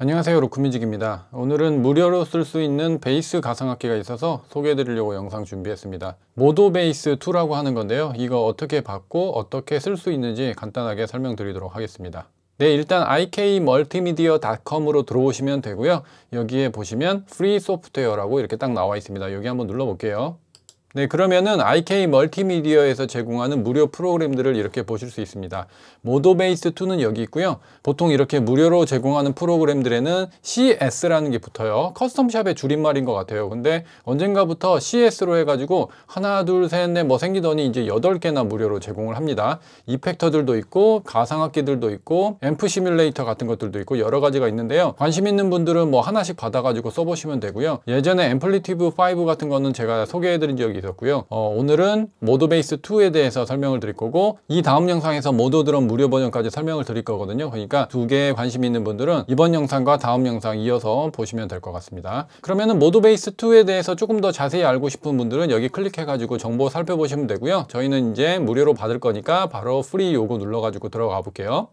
안녕하세요 로크뮤직입니다 오늘은 무료로 쓸 수 있는 베이스 가상악기가 있어서 소개해드리려고 영상 준비했습니다 모도 베이스 2라고 하는 건데요 이거 어떻게 받고 어떻게 쓸 수 있는지 간단하게 설명드리도록 하겠습니다 네 일단 ikmultimedia.com으로 들어오시면 되고요 여기에 보시면 free s o f t w a r e 라고 이렇게 딱 나와 있습니다 여기 한번 눌러볼게요 네, 그러면은 IK 멀티미디어에서 제공하는 무료 프로그램들을 이렇게 보실 수 있습니다. 모도베이스2는 여기 있고요. 보통 이렇게 무료로 제공하는 프로그램들에는 CS라는 게 붙어요. 커스텀샵의 줄임말인 것 같아요. 근데 언젠가부터 CS로 해가지고 하나, 둘, 셋, 넷 뭐 생기더니 이제 8개나 무료로 제공을 합니다. 이펙터들도 있고 가상악기들도 있고 앰프 시뮬레이터 같은 것들도 있고 여러 가지가 있는데요. 관심 있는 분들은 뭐 하나씩 받아가지고 써보시면 되고요. 예전에 앰플리티브5 같은 거는 제가 소개해드린 적이 있어요. 있었고요. 어, 오늘은 모드베이스 2에 대해서 설명을 드릴 거고 이 다음 영상에서 모드 드럼 무료 버전까지 설명을 드릴 거거든요. 그러니까 두 개 관심 있는 분들은 이번 영상과 다음 영상 이어서 보시면 될 것 같습니다. 그러면은 모드베이스 2에 대해서 조금 더 자세히 알고 싶은 분들은 여기 클릭해가지고 정보 살펴보시면 되고요. 저희는 이제 무료로 받을 거니까 바로 프리 요거 눌러가지고 들어가 볼게요.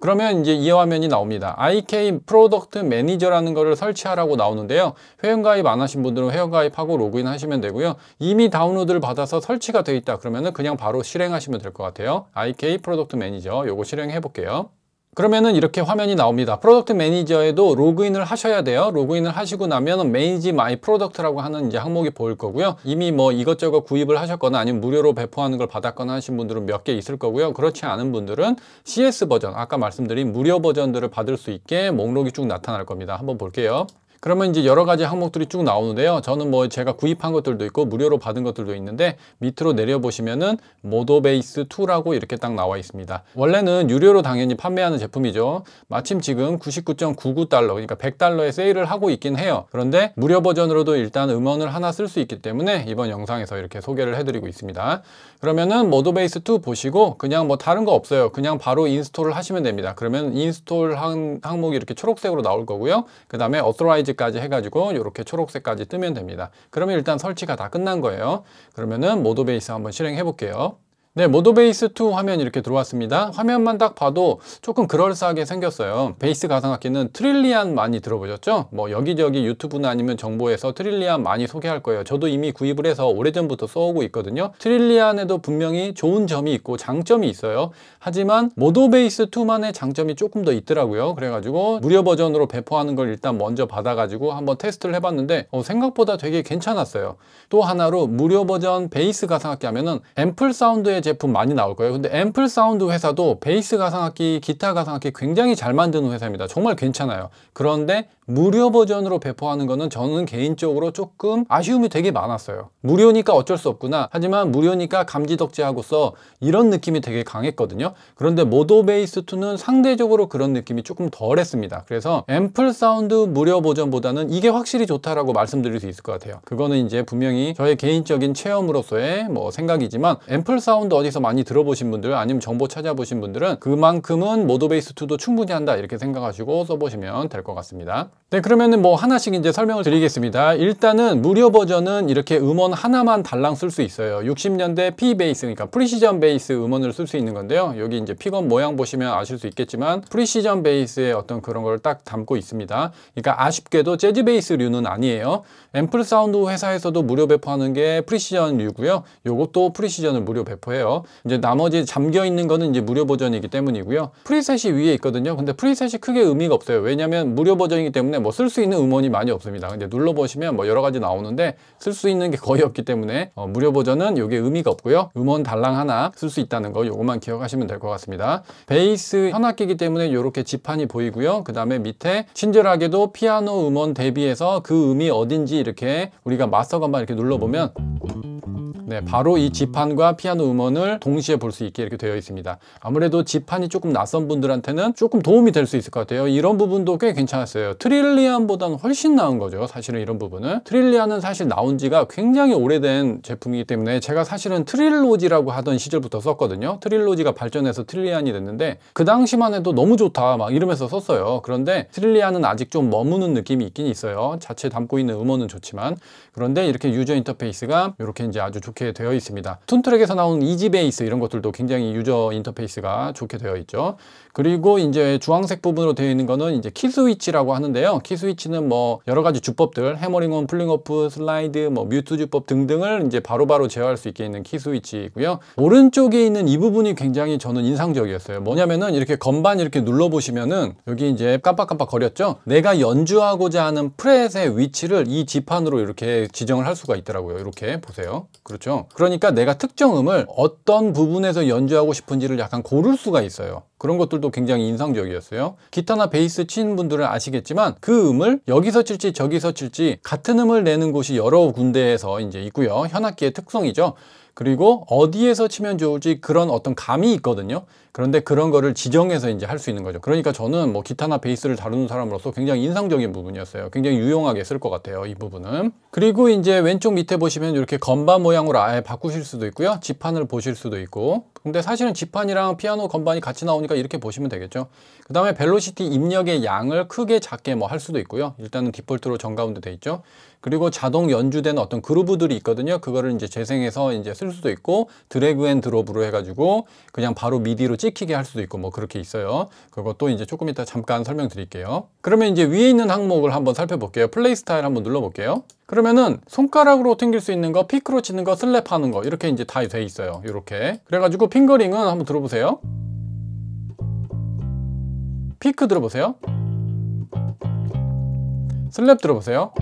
그러면 이제 이 화면이 나옵니다. IK 프로덕트 매니저라는 것을 설치하라고 나오는데요. 회원가입 안 하신 분들은 회원가입하고 로그인 하시면 되고요. 이미 다운로드를 받아서 설치가 되어 있다. 그러면 은 그냥 바로 실행하시면 될 것 같아요. IK 프로덕트 매니저 요거 실행해 볼게요. 그러면은 이렇게 화면이 나옵니다. 프로덕트 매니저에도 로그인을 하셔야 돼요. 로그인을 하시고 나면 은 매니지 마이 프로덕트라고 하는 이제 항목이 보일 거고요. 이미 뭐 이것저것 구입을 하셨거나 아니면 무료로 배포하는 걸 받았거나 하신 분들은 몇 개 있을 거고요. 그렇지 않은 분들은 CS 버전, 아까 말씀드린 무료 버전들을 받을 수 있게 목록이 쭉 나타날 겁니다. 한번 볼게요. 그러면 이제 여러 가지 항목들이 쭉 나오는데요. 저는 뭐 제가 구입한 것들도 있고 무료로 받은 것들도 있는데 밑으로 내려보시면은 모도베이스 2라고 이렇게 딱 나와 있습니다. 원래는 유료로 당연히 판매하는 제품이죠. 마침 지금 99.99달러 그러니까 100달러의 세일을 하고 있긴 해요. 그런데 무료 버전으로도 일단 음원을 하나 쓸 수 있기 때문에 이번 영상에서 이렇게 소개를 해드리고 있습니다. 그러면은 모드베이스2 보시고 그냥 뭐 다른 거 없어요. 그냥 바로 인스톨을 하시면 됩니다. 그러면 인스톨 한 항목이 이렇게 초록색으로 나올 거고요. 그 다음에 authorize까지 해가지고 이렇게 초록색까지 뜨면 됩니다. 그러면 일단 설치가 다 끝난 거예요. 그러면은 모드베이스 한번 실행해 볼게요. 네, 모드베이스2 화면 이렇게 들어왔습니다. 화면만 딱 봐도 조금 그럴싸하게 생겼어요. 베이스 가상악기는 트릴리안 많이 들어보셨죠? 뭐 여기저기 유튜브나 아니면 정보에서 트릴리안 많이 소개할 거예요. 저도 이미 구입을 해서 오래전부터 써오고 있거든요. 트릴리안에도 분명히 좋은 점이 있고 장점이 있어요. 하지만 모드베이스2만의 장점이 조금 더 있더라고요. 그래가지고 무료 버전으로 배포하는 걸 일단 먼저 받아가지고 한번 테스트를 해봤는데 어, 생각보다 되게 괜찮았어요. 또 하나로 무료 버전 베이스 가상악기 하면은 앰플 사운드에 제품 많이 나올 거예요. 근데 앰플 사운드 회사도 베이스 가상악기, 기타 가상악기 굉장히 잘 만드는 회사입니다. 정말 괜찮아요. 그런데 무료 버전으로 배포하는 거는 저는 개인적으로 조금 아쉬움이 되게 많았어요 무료니까 어쩔 수 없구나 하지만 무료니까 감지덕지하고서 이런 느낌이 되게 강했거든요 그런데 모도베이스2는 상대적으로 그런 느낌이 조금 덜했습니다 그래서 앰플 사운드 무료 버전보다는 이게 확실히 좋다라고 말씀드릴 수 있을 것 같아요 그거는 이제 분명히 저의 개인적인 체험으로서의 뭐 생각이지만 앰플 사운드 어디서 많이 들어보신 분들 아니면 정보 찾아보신 분들은 그만큼은 모도베이스2도 충분히 한다 이렇게 생각하시고 써보시면 될 것 같습니다 네 그러면은 뭐 하나씩 이제 설명을 드리겠습니다 일단은 무료 버전은 이렇게 음원 하나만 달랑 쓸 수 있어요 60년대 P 베이스 그러니까 프리시전 베이스 음원을 쓸 수 있는 건데요 여기 이제 픽업 모양 보시면 아실 수 있겠지만 프리시전 베이스의 어떤 그런 걸 딱 담고 있습니다 그러니까 아쉽게도 재즈 베이스류는 아니에요 앰플 사운드 회사에서도 무료 배포하는 게 프리시전류고요 요것도 프리시전을 무료 배포해요 이제 나머지 잠겨 있는 거는 이제 무료 버전이기 때문이고요 프리셋이 위에 있거든요 근데 프리셋이 크게 의미가 없어요 왜냐면 무료 버전이기 때문에 때문에 뭐쓸 수 있는 음원이 많이 없습니다. 근데 눌러보시면 뭐 여러 가지 나오는데 쓸 수 있는 게 거의 없기 때문에 어, 무료 버전은 이게 의미가 없고요. 음원 달랑 하나 쓸 수 있다는 거 요것만 기억하시면 될 것 같습니다. 베이스 현악기이기 때문에 이렇게 지판이 보이고요. 그 다음에 밑에 친절하게도 피아노 음원 대비해서 그 음이 어딘지 이렇게 우리가 마스터건만 이렇게 눌러보면 네, 음. 바로 이 지판과 피아노 음원을 동시에 볼 수 있게 이렇게 되어 있습니다. 아무래도 지판이 조금 낯선 분들한테는 조금 도움이 될 수 있을 것 같아요. 이런 부분도 꽤 괜찮았어요. 트릴리안보다는 훨씬 나은 거죠. 사실은 이런 부분은. 트릴리안은 사실 나온 지가 굉장히 오래된 제품이기 때문에 제가 사실은 트릴로지라고 하던 시절부터 썼거든요. 트릴로지가 발전해서 트릴리안이 됐는데 그 당시만 해도 너무 좋다 막 이러면서 썼어요. 그런데 트릴리안은 아직 좀 머무는 느낌이 있긴 있어요. 자체 담고 있는 음원은 좋지만 그런데 이렇게 유저 인터페이스가 이렇게 이제 아주 좋게 좋게 되어 있습니다. 툰트랙에서 나온 이지베이스 이런 것들도 굉장히 유저 인터페이스가 좋게 되어 있죠. 그리고 이제 주황색 부분으로 되어 있는 거는 이제 키 스위치라고 하는데요. 키 스위치는 뭐 여러 가지 주법들, 해머링온, 풀링오프, 슬라이드, 뭐 뮤트 주법 등등을 이제 바로바로 제어할 수 있게 있는 키 스위치이고요. 오른쪽에 있는 이 부분이 굉장히 저는 인상적이었어요. 뭐냐면은 이렇게 건반 이렇게 눌러보시면은 여기 이제 깜빡깜빡 거렸죠? 내가 연주하고자 하는 프렛의 위치를 이 지판으로 이렇게 지정을 할 수가 있더라고요. 이렇게 보세요. 그렇죠? 그러니까 내가 특정 음을 어떤 부분에서 연주하고 싶은지를 약간 고를 수가 있어요. 그런 것들도 굉장히 인상적이었어요. 기타나 베이스 치는 분들은 아시겠지만 그 음을 여기서 칠지 저기서 칠지 같은 음을 내는 곳이 여러 군데에서 이제 있고요. 현악기의 특성이죠. 그리고 어디에서 치면 좋을지 그런 어떤 감이 있거든요. 그런데 그런 거를 지정해서 이제 할 수 있는 거죠. 그러니까 저는 뭐 기타나 베이스를 다루는 사람으로서 굉장히 인상적인 부분이었어요. 굉장히 유용하게 쓸 것 같아요. 이 부분은. 그리고 이제 왼쪽 밑에 보시면 이렇게 건반 모양으로 아예 바꾸실 수도 있고요. 지판을 보실 수도 있고 근데 사실은 지판이랑 피아노 건반이 같이 나오니까 이렇게 보시면 되겠죠 그 다음에 벨로시티 입력의 양을 크게 작게 뭐 할 수도 있고요 일단은 디폴트로 정가운데 돼 있죠 그리고 자동 연주된 어떤 그루브들이 있거든요 그거를 이제 재생해서 이제 쓸 수도 있고 드래그 앤 드롭으로 해가지고 그냥 바로 미디로 찍히게 할 수도 있고 뭐 그렇게 있어요 그것도 이제 조금 이따 잠깐 설명드릴게요 그러면 이제 위에 있는 항목을 한번 살펴볼게요 플레이 스타일 한번 눌러볼게요 그러면은 손가락으로 튕길 수 있는 거, 피크로 치는 거, 슬랩하는 거 이렇게 이제 다 돼 있어요. 이렇게. 그래가지고 핑거링은 한번 들어보세요. 피크 들어보세요. 슬랩 들어보세요.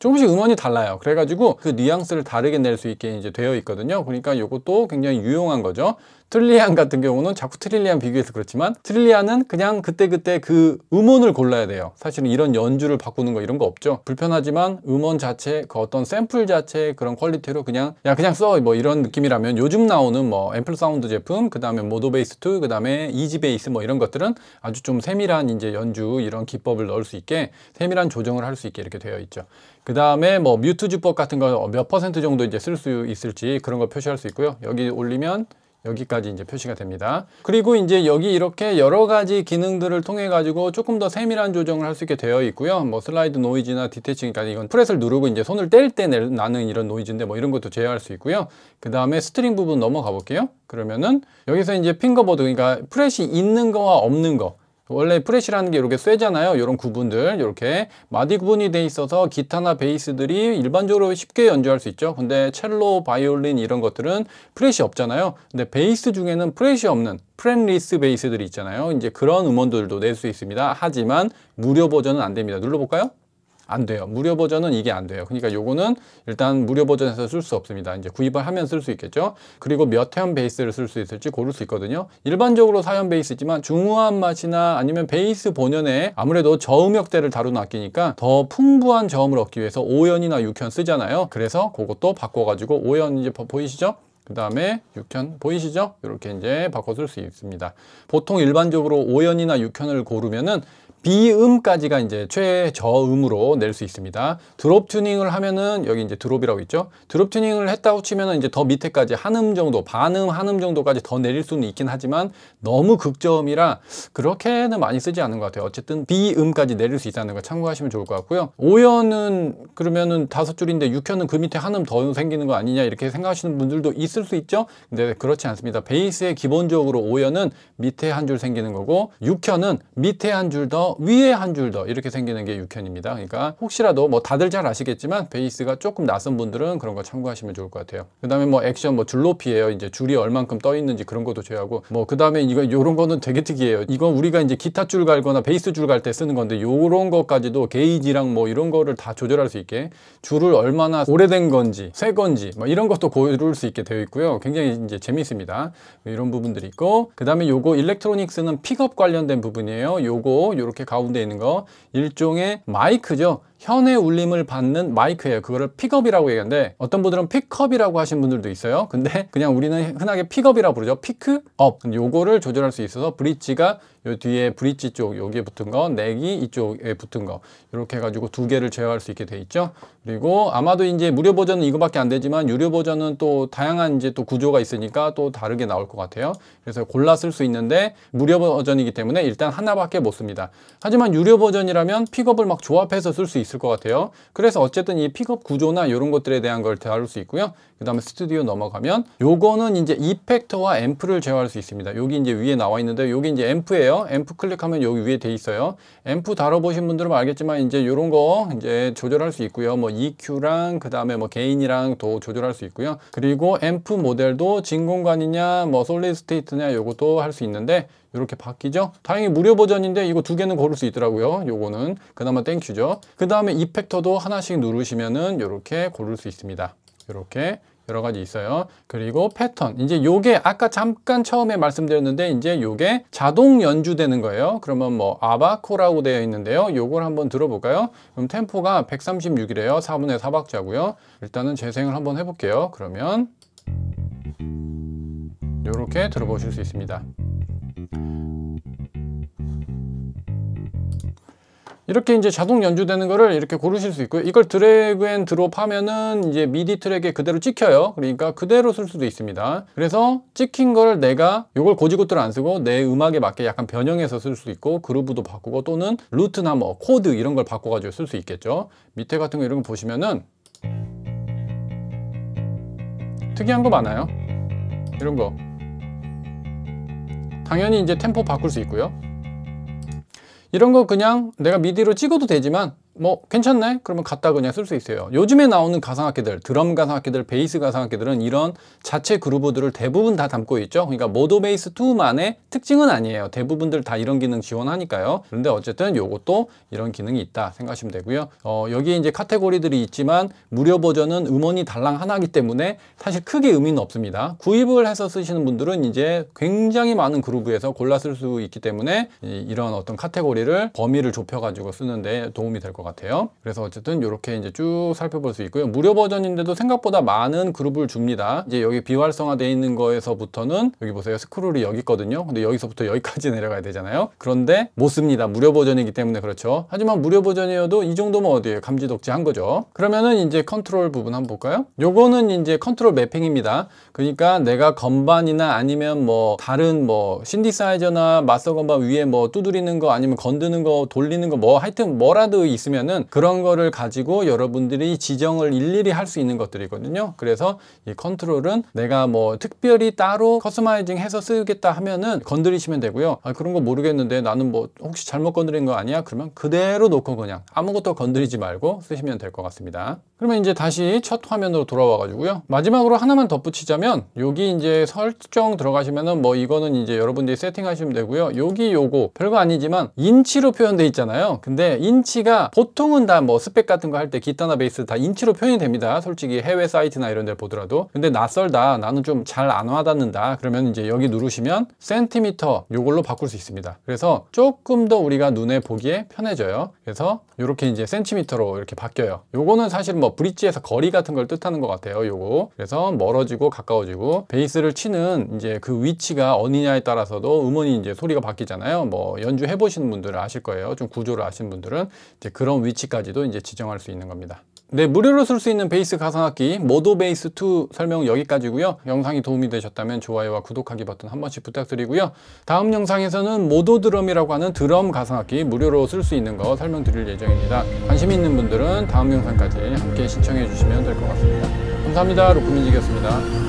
조금씩 음원이 달라요 그래가지고 그 뉘앙스를 다르게 낼 수 있게 이제 되어 있거든요 그러니까 이것도 굉장히 유용한 거죠 트릴리안 같은 경우는 자꾸 트릴리안 비교해서 그렇지만 트릴리안은 그냥 그때그때 그 음원을 골라야 돼요 사실은 이런 연주를 바꾸는 거 이런 거 없죠 불편하지만 음원 자체 그 어떤 샘플 자체의 그런 퀄리티로 그냥 야 그냥 써 뭐 이런 느낌이라면 요즘 나오는 뭐 앰플 사운드 제품 그 다음에 모도 베이스 2그 다음에 이지 베이스 뭐 이런 것들은 아주 좀 세밀한 이제 연주 이런 기법을 넣을 수 있게 세밀한 조정을 할 수 있게 이렇게 되어 있죠 그 다음에 뭐 뮤트 주법 같은 거 몇 퍼센트 정도 이제 쓸 수 있을지 그런 거 표시할 수 있고요 여기 올리면 여기까지 이제 표시가 됩니다. 그리고 이제 여기 이렇게 여러 가지 기능들을 통해 가지고 조금 더 세밀한 조정을 할 수 있게 되어 있고요. 뭐 슬라이드 노이즈나 디테칭까지 이건 프렛을 누르고 이제 손을 뗄 때 나는 이런 노이즈인데 뭐 이런 것도 제어할 수 있고요. 그 다음에 스트링 부분 넘어가 볼게요. 그러면은 여기서 이제 핑거보드 그러니까 프렛이 있는 거와 없는 거 원래 프레시라는 게 이렇게 쇠잖아요. 이런 구분들 이렇게 마디 구분이 돼 있어서 기타나 베이스들이 일반적으로 쉽게 연주할 수 있죠. 근데 첼로, 바이올린 이런 것들은 프레시 없잖아요. 근데 베이스 중에는 프레시 없는 프렌리스 베이스들이 있잖아요. 이제 그런 음원들도 낼 수 있습니다. 하지만 무료 버전은 안 됩니다. 눌러볼까요? 안 돼요. 무료 버전은 이게 안 돼요. 그러니까 요거는 일단 무료 버전에서 쓸 수 없습니다. 이제 구입을 하면 쓸 수 있겠죠. 그리고 몇 회원 베이스를 쓸 수 있을지 고를 수 있거든요. 일반적으로 사연 베이스지만 중후한 맛이나 아니면 베이스 본연에 아무래도 저음역대를 다루는 악기니까 더 풍부한 저음을 얻기 위해서 5연이나 6현 쓰잖아요. 그래서 그것도 바꿔가지고 5연 이제 보이시죠? 그 다음에 6현 보이시죠? 이렇게 이제 바꿔 쓸 수 있습니다. 보통 일반적으로 5연이나 6현을 고르면은 b 음까지가 이제 최저음으로 낼 수 있습니다. 드롭 튜닝을 하면은 여기 이제 드롭이라고 있죠. 드롭 튜닝을 했다고 치면은 이제 더 밑에까지 한 음 정도, 반음 한 음 정도까지 더 내릴 수는 있긴 하지만 너무 극저음이라 그렇게는 많이 쓰지 않는 것 같아요. 어쨌든 b 음까지 내릴 수 있다는 걸 참고하시면 좋을 것 같고요. 5연은 그러면은 다섯 줄인데 6현은 그 밑에 한 음 더 생기는 거 아니냐 이렇게 생각하시는 분들도 있을 수 있죠. 근데 그렇지 않습니다. 베이스에 기본적으로 5연은 밑에 한 줄 생기는 거고 6현은 밑에 한줄더 위에 한 줄 더 이렇게 생기는 게 6현입니다. 그러니까 혹시라도 뭐 다들 잘 아시겠지만 베이스가 조금 낯선 분들은 그런 거 참고하시면 좋을 것 같아요. 그 다음에 뭐 액션 뭐 줄높이에요 이제 줄이 얼만큼 떠 있는지 그런 것도 제외하고 뭐 그 다음에 이거 요런 거는 되게 특이해요. 이건 우리가 이제 기타 줄 갈거나 베이스 줄 갈 때 쓰는 건데 요런 것까지도 게이지랑 뭐 이런 거를 다 조절할 수 있게 줄을 얼마나 오래된 건지 새 건지 뭐 이런 것도 고를 수 있게 되어 있고요. 굉장히 이제 재미있습니다. 이런 부분들이 있고 그 다음에 요거 일렉트로닉스는 픽업 관련된 부분이에요. 요거 요렇게 이렇게 가운데 있는 거 일종의 마이크죠. 현의 울림을 받는 마이크예요. 그거를 픽업이라고 얘기하는데 어떤 분들은 픽업이라고 하신 분들도 있어요. 근데 그냥 우리는 흔하게 픽업이라고 부르죠. 픽업 요거를 조절할 수 있어서 브릿지가 요 뒤에 브릿지 쪽 여기에 붙은 거, 내기 이쪽에 붙은 거 이렇게 해가지고 두 개를 제어할 수 있게 돼 있죠. 그리고 아마도 이제 무료 버전은 이거밖에 안 되지만 유료 버전은 또 다양한 이제 또 구조가 있으니까 또 다르게 나올 것 같아요. 그래서 골라 쓸 수 있는데 무료 버전이기 때문에 일단 하나밖에 못 씁니다. 하지만 유료 버전이라면 픽업을 막 조합해서 쓸 수 있어요. 있을 것 같아요. 그래서 어쨌든 이 픽업 구조나 이런 것들에 대한 걸 다룰 수 있고요. 그 다음에 스튜디오 넘어가면 요거는 이제 이펙터와 앰프를 제어할 수 있습니다. 여기 이제 위에 나와 있는데 여기 이제 앰프예요. 앰프 클릭하면 여기 위에 돼 있어요. 앰프 다뤄보신 분들은 알겠지만 이제 요런거 이제 조절할 수 있고요. 뭐 EQ랑 그 다음에 뭐 게인이랑 도 조절할 수 있고요. 그리고 앰프 모델도 진공관이냐 뭐 솔리드 스테이트냐 요것도 할 수 있는데 이렇게 바뀌죠. 다행히 무료 버전인데 이거 두 개는 고를 수 있더라고요. 요거는 그나마 땡큐죠. 그 다음에 이펙터도 하나씩 누르시면은 이렇게 고를 수 있습니다. 이렇게 여러 가지 있어요. 그리고 패턴. 이제 요게 아까 잠깐 처음에 말씀드렸는데 이제 요게 자동 연주되는 거예요. 그러면 뭐 아바코라고 되어 있는데요. 요걸 한번 들어볼까요? 그럼 템포가 136이래요. 4분의 4박자고요. 일단은 재생을 한번 해볼게요. 그러면 요렇게 들어보실 수 있습니다. 이렇게 이제 자동 연주되는 거를 이렇게 고르실 수 있고요. 이걸 드래그 앤 드롭 하면은 이제 미디 트랙에 그대로 찍혀요. 그러니까 그대로 쓸 수도 있습니다. 그래서 찍힌 걸 내가 이걸 고지고대로 안 쓰고 내 음악에 맞게 약간 변형해서 쓸 수 있고 그루브도 바꾸고 또는 루트나 뭐 코드 이런 걸 바꿔가지고 쓸 수 있겠죠. 밑에 같은 거 이런 거 보시면은 특이한 거 많아요. 이런 거. 당연히 이제 템포 바꿀 수 있고요. 이런 거 그냥 내가 미디로 찍어도 되지만 뭐 괜찮네? 그러면 갖다 그냥 쓸 수 있어요. 요즘에 나오는 가상악기들, 드럼 가상악기들, 베이스 가상악기들은 이런 자체 그루브들을 대부분 다 담고 있죠. 그러니까 모도 베이스 2만의 특징은 아니에요. 대부분들 다 이런 기능 지원하니까요. 그런데 어쨌든 요것도 이런 기능이 있다 생각하시면 되고요. 어, 여기에 이제 카테고리들이 있지만 무료 버전은 음원이 달랑 하나이기 때문에 사실 크게 의미는 없습니다. 구입을 해서 쓰시는 분들은 이제 굉장히 많은 그루브에서 골라 쓸 수 있기 때문에 이런 어떤 카테고리를 범위를 좁혀가지고 쓰는데 도움이 될것 같아요. 것 같아요. 그래서 어쨌든 이렇게 이제 쭉 살펴볼 수 있고요. 무료 버전인데도 생각보다 많은 그룹을 줍니다. 이제 여기 비활성화되어 있는 거에서부터는 여기 보세요. 스크롤이 여기 있거든요. 근데 여기서부터 여기까지 내려가야 되잖아요. 그런데 못 씁니다. 무료 버전이기 때문에 그렇죠. 하지만 무료 버전이어도 이 정도면 어디에요? 감지독지한 거죠. 그러면은 이제 컨트롤 부분 한번 볼까요? 요거는 이제 컨트롤 매핑입니다. 그러니까 내가 건반이나 아니면 뭐 다른 뭐 신디사이저나 마스터 건반 위에 뭐 두드리는 거 아니면 건드는 거 돌리는 거 뭐 하여튼 뭐라도 있으면 있으면은 그런 거를 가지고 여러분들이 지정을 일일이 할 수 있는 것들이거든요. 그래서 이 컨트롤은 내가 뭐 특별히 따로 커스마이징 해서 쓰겠다 하면은 건드리시면 되고요. 아, 그런 거 모르겠는데 나는 뭐 혹시 잘못 건드린 거 아니야? 그러면 그대로 놓고 그냥 아무것도 건드리지 말고 쓰시면 될 것 같습니다. 그러면 이제 다시 첫 화면으로 돌아와 가지고요. 마지막으로 하나만 덧붙이자면 여기 이제 설정 들어가시면은 뭐 이거는 이제 여러분들이 세팅하시면 되고요. 여기 요거 별거 아니지만 인치로 표현돼 있잖아요. 근데 인치가 보 보통은 다 뭐 스펙 같은 거 할 때 기타나 베이스 다 인치로 표현이 됩니다 솔직히 해외 사이트나 이런 데 보더라도 근데 낯설다 나는 좀 잘 안 와닿는다 그러면 이제 여기 누르시면 센티미터 요걸로 바꿀 수 있습니다 그래서 조금 더 우리가 눈에 보기에 편해져요 그래서 이렇게 이제 센티미터로 이렇게 바뀌어요 요거는 사실 뭐 브릿지에서 거리 같은 걸 뜻하는 것 같아요 요거 그래서 멀어지고 가까워지고 베이스를 치는 이제 그 위치가 어디냐에 따라서도 음원이 이제 소리가 바뀌잖아요 뭐 연주해 보시는 분들은 아실 거예요 좀 구조를 아시는 분들은 이제 그런 이런 위치까지도 이제 지정할 수 있는 겁니다. 네, 무료로 쓸 수 있는 베이스 가상악기 모도 베이스 2 설명 여기까지고요. 영상이 도움이 되셨다면 좋아요와 구독하기 버튼 한 번씩 부탁드리고요. 다음 영상에서는 모도 드럼이라고 하는 드럼 가상악기 무료로 쓸 수 있는 거 설명드릴 예정입니다. 관심 있는 분들은 다음 영상까지 함께 신청해 주시면 될 것 같습니다. 감사합니다. 로쿠민지였습니다.